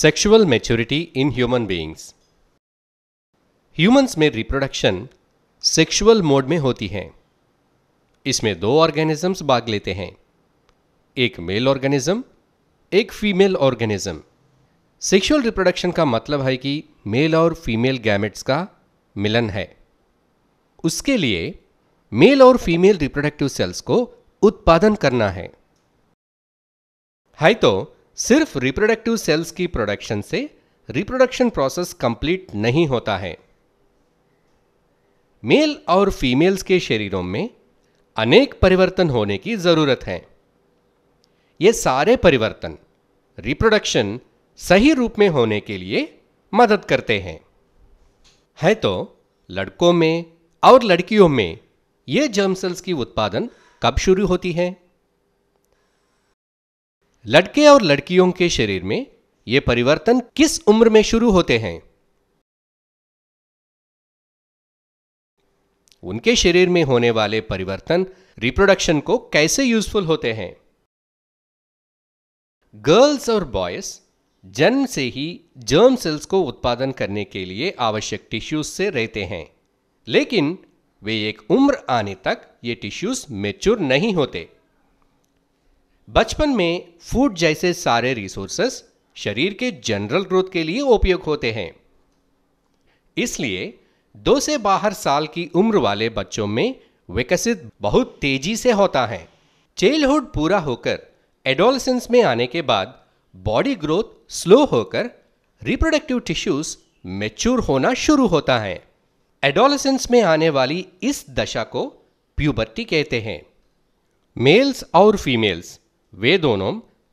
Sexual maturity in human beings humans में reproduction sexual mode में होती है इसमें दो ऑर्गेनिजम्स भाग लेते हैं एक मेल ऑर्गेनिज्म एक फीमेल ऑर्गेनिज्म सेक्सुअल रिप्रोडक्शन का मतलब है कि मेल और फीमेल गैमेट्स का मिलन है उसके लिए मेल और फीमेल रिप्रोडक्टिव सेल्स को उत्पादन करना है हाई तो सिर्फ रिप्रोडक्टिव सेल्स की प्रोडक्शन से रिप्रोडक्शन प्रोसेस कंप्लीट नहीं होता है मेल और फीमेल्स के शरीरों में अनेक परिवर्तन होने की जरूरत है ये सारे परिवर्तन रिप्रोडक्शन सही रूप में होने के लिए मदद करते हैं है तो लड़कों में और लड़कियों में ये जर्म सेल्स की उत्पादन कब शुरू होती है लड़के और लड़कियों के शरीर में ये परिवर्तन किस उम्र में शुरू होते हैं उनके शरीर में होने वाले परिवर्तन रिप्रोडक्शन को कैसे यूजफुल होते हैं गर्ल्स और बॉयज जन्म से ही जर्म सेल्स को उत्पादन करने के लिए आवश्यक टिश्यूज से रहते हैं लेकिन वे एक उम्र आने तक ये टिश्यूज मेच्योर नहीं होते बचपन में फूड जैसे सारे रिसोर्सेस शरीर के जनरल ग्रोथ के लिए उपयोग होते हैं इसलिए दो से बाहर साल की उम्र वाले बच्चों में विकसित बहुत तेजी से होता है चाइल्डहुड पूरा होकर एडोलसेंस में आने के बाद बॉडी ग्रोथ स्लो होकर रिप्रोडक्टिव टिश्यूज मेच्योर होना शुरू होता है एडोलसेंस में आने वाली इस दशा को प्यूबर्टी कहते हैं मेल्स और फीमेल्स वे दोनों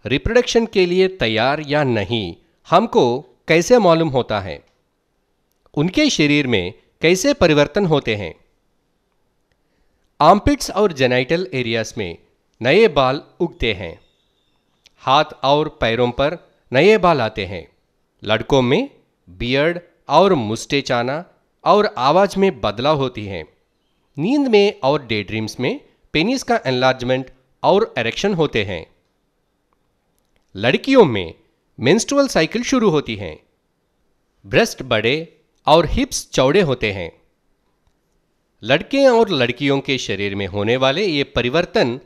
रिप्रोडक्शन के लिए तैयार या नहीं हमको कैसे मालूम होता है उनके शरीर में कैसे परिवर्तन होते हैं आर्मपिट्स और जेनाइटल एरियाज में नए बाल उगते हैं हाथ और पैरों पर नए बाल आते हैं लड़कों में बियर्ड और मुस्टे चाना और आवाज में बदलाव होती है नींद में और डे ड्रीम्स में पेनिस का एनलार्जमेंट और एरेक्शन होते हैं लड़कियों में मेंस्ट्रुअल साइकिल शुरू होती है ब्रेस्ट बड़े और हिप्स चौड़े होते हैं लड़के और लड़कियों के शरीर में होने वाले ये परिवर्तन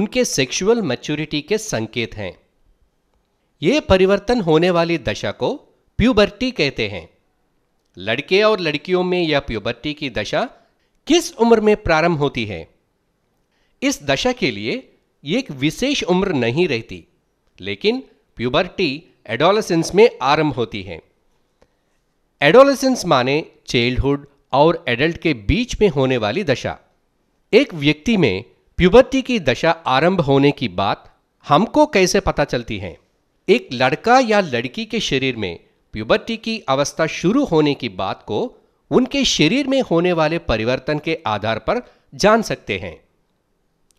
उनके सेक्सुअल मैच्योरिटी के संकेत हैं ये परिवर्तन होने वाली दशा को प्यूबर्टी कहते हैं लड़के और लड़कियों में यह प्यूबर्टी की दशा किस उम्र में प्रारंभ होती है इस दशा के लिए एक विशेष उम्र नहीं रहती लेकिन प्यूबर्टी एडोलसेंस में आरंभ होती है एडोलसेंस माने चाइल्डहुड और एडल्ट के बीच में होने वाली दशा एक व्यक्ति में प्यूबर्टी की दशा आरंभ होने की बात हमको कैसे पता चलती है एक लड़का या लड़की के शरीर में प्यूबर्टी की अवस्था शुरू होने की बात को उनके शरीर में होने वाले परिवर्तन के आधार पर जान सकते हैं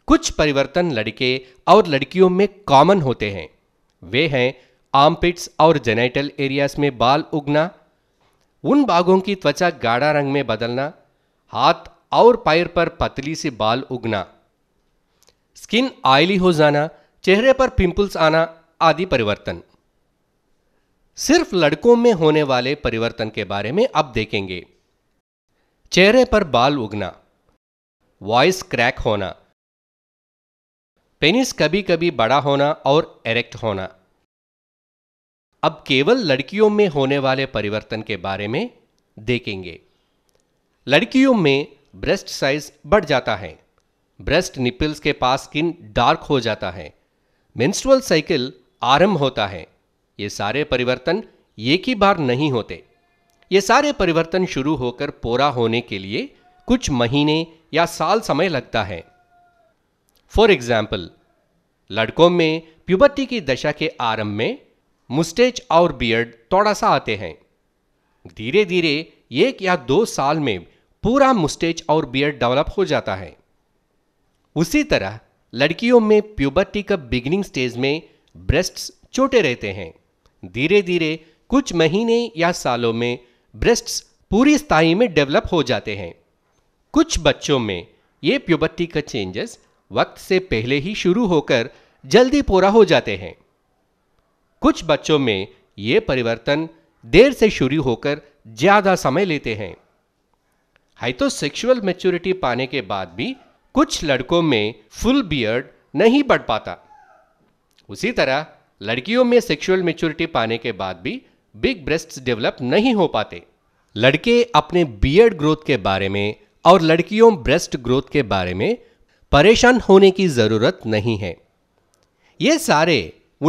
कुछ परिवर्तन लड़के और लड़कियों में कॉमन होते हैं वे हैं आमपिट्स और जेनेटल एरियाज में बाल उगना उन बागों की त्वचा गाढ़ा रंग में बदलना हाथ और पैर पर पतली से बाल उगना स्किन ऑयली हो जाना चेहरे पर पिंपल्स आना आदि परिवर्तन सिर्फ लड़कों में होने वाले परिवर्तन के बारे में अब देखेंगे चेहरे पर बाल उगना वॉइस क्रैक होना पेनिस कभी कभी बड़ा होना और एरेक्ट होना अब केवल लड़कियों में होने वाले परिवर्तन के बारे में देखेंगे लड़कियों में ब्रेस्ट साइज बढ़ जाता है ब्रेस्ट निपल्स के पास स्किन डार्क हो जाता है मेंस्ट्रुअल साइकिल आरंभ होता है ये सारे परिवर्तन एक ही बार नहीं होते ये सारे परिवर्तन शुरू होकर पूरा होने के लिए कुछ महीने या साल समय लगता है फॉर एग्जाम्पल लड़कों में प्यूबर्टी की दशा के आरंभ में मुस्टेज और बियर्ड थोड़ा सा आते हैं धीरे धीरे एक या दो साल में पूरा मुस्टेज और बियर्ड डेवलप हो जाता है उसी तरह लड़कियों में प्यूबर्टी का बिगनिंग स्टेज में ब्रेस्ट्स छोटे रहते हैं धीरे धीरे कुछ महीने या सालों में ब्रेस्ट्स पूरी स्थाई में डेवलप हो जाते हैं कुछ बच्चों में ये प्यूबर्टी का चेंजेस वक्त से पहले ही शुरू होकर जल्दी पूरा हो जाते हैं कुछ बच्चों में ये परिवर्तन देर से शुरू होकर ज्यादा समय लेते हैं हाई तो सेक्सुअल मेच्योरिटी पाने के बाद भी कुछ लड़कों में फुल बियर्ड नहीं बढ़ पाता उसी तरह लड़कियों में सेक्सुअल मेच्योरिटी पाने के बाद भी बिग ब्रेस्ट डेवलप नहीं हो पाते लड़के अपने बियर्ड ग्रोथ के बारे में और लड़कियों ब्रेस्ट ग्रोथ के बारे में परेशान होने की ज़रूरत नहीं है ये सारे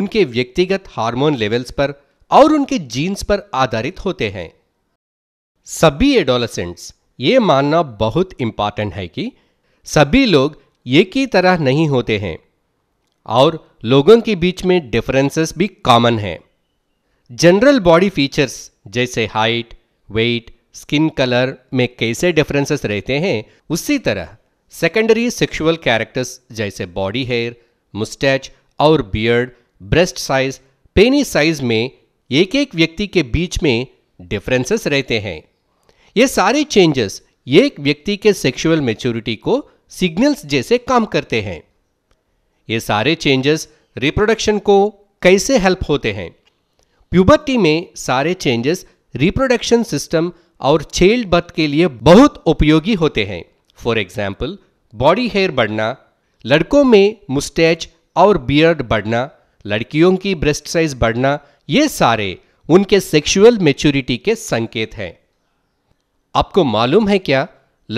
उनके व्यक्तिगत हार्मोन लेवल्स पर और उनके जीन्स पर आधारित होते हैं सभी एडोलसेंट्स ये मानना बहुत इंपॉर्टेंट है कि सभी लोग एक ही तरह नहीं होते हैं और लोगों के बीच में डिफरेंसेस भी कॉमन हैं जनरल बॉडी फीचर्स जैसे हाइट वेट स्किन कलर में कैसे डिफरेंसेस रहते हैं उसी तरह सेकेंडरी सेक्सुअल कैरेक्टर्स जैसे बॉडी हेयर मुस्टैच और beard breast size penis size में एक एक व्यक्ति के बीच में डिफरेंसेस रहते हैं ये सारे चेंजेस एक व्यक्ति के सेक्सुअल मेच्योरिटी को सिग्नल्स जैसे काम करते हैं ये सारे चेंजेस रिप्रोडक्शन को कैसे हेल्प होते हैं प्यूबर्टी में सारे चेंजेस रिप्रोडक्शन सिस्टम और चेल्ड बर्थ के लिए बहुत उपयोगी होते हैं फॉर एग्जाम्पल बॉडी हेयर बढ़ना लड़कों में मुस्टैच और बियर्ड बढ़ना लड़कियों की ब्रेस्ट साइज बढ़ना ये सारे उनके सेक्सुअल मेच्योरिटी के संकेत हैं आपको मालूम है क्या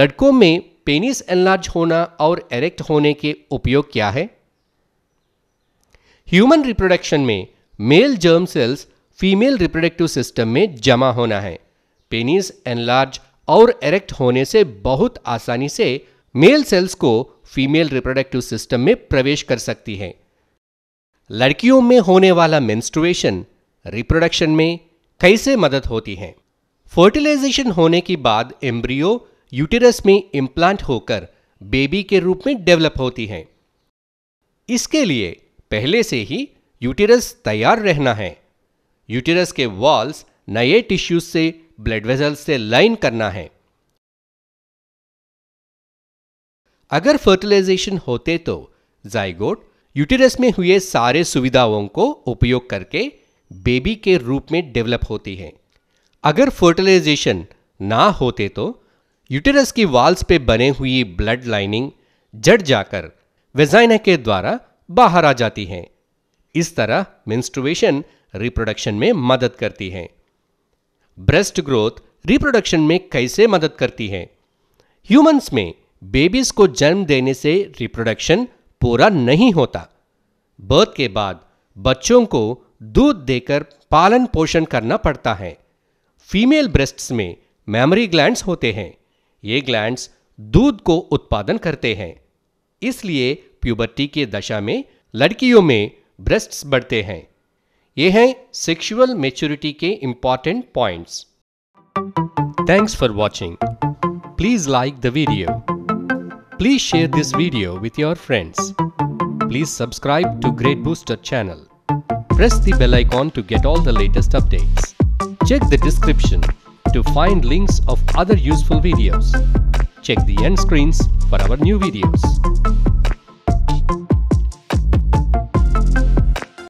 लड़कों में पेनिस एनलार्ज होना और एरेक्ट होने के उपयोग क्या है ह्यूमन रिप्रोडक्शन में male germ cells female reproductive system में जमा होना है पेनिस एनलार्ज और एरेक्ट होने से बहुत आसानी से मेल सेल्स को फीमेल रिप्रोडक्टिव सिस्टम में प्रवेश कर सकती है लड़कियों में होने वाला मेंस्ट्रुएशन रिप्रोडक्शन में कैसे मदद होती है फर्टिलाइजेशन होने के बाद एम्ब्रियो यूटेरस में इम्प्लांट होकर बेबी के रूप में डेवलप होती है इसके लिए पहले से ही यूटेरस तैयार रहना है यूटेरस के वॉल्स नए टिश्यूज से ब्लड वेजल से लाइन करना है अगर फर्टिलाइजेशन होते तो जाइगोट यूटेरस में हुए सारे सुविधाओं को उपयोग करके बेबी के रूप में डेवलप होती है अगर फर्टिलाइजेशन ना होते तो यूटेरस की वाल्स पे बने हुई ब्लड लाइनिंग जट जाकर वेजाइना के द्वारा बाहर आ जाती है इस तरह मिंस्ट्रुएशन रिप्रोडक्शन में मदद करती है ब्रेस्ट ग्रोथ रिप्रोडक्शन में कैसे मदद करती है ह्यूमंस में बेबीज को जन्म देने से रिप्रोडक्शन पूरा नहीं होता बर्थ के बाद बच्चों को दूध देकर पालन पोषण करना पड़ता है फीमेल ब्रेस्ट्स में मेमोरी ग्लैंड्स होते हैं ये ग्लैंड्स दूध को उत्पादन करते हैं इसलिए प्यूबर्टी की दशा में लड़कियों में ब्रेस्ट्स बढ़ते हैं ये हैं सेक्सुअल मेच्योरिटी के important points thanks for watching please like the video please share this video with your friends please subscribe to Great Booster channel press the bell icon to get all the latest updates check the description To find links of other useful videos, check the end screens for our new videos.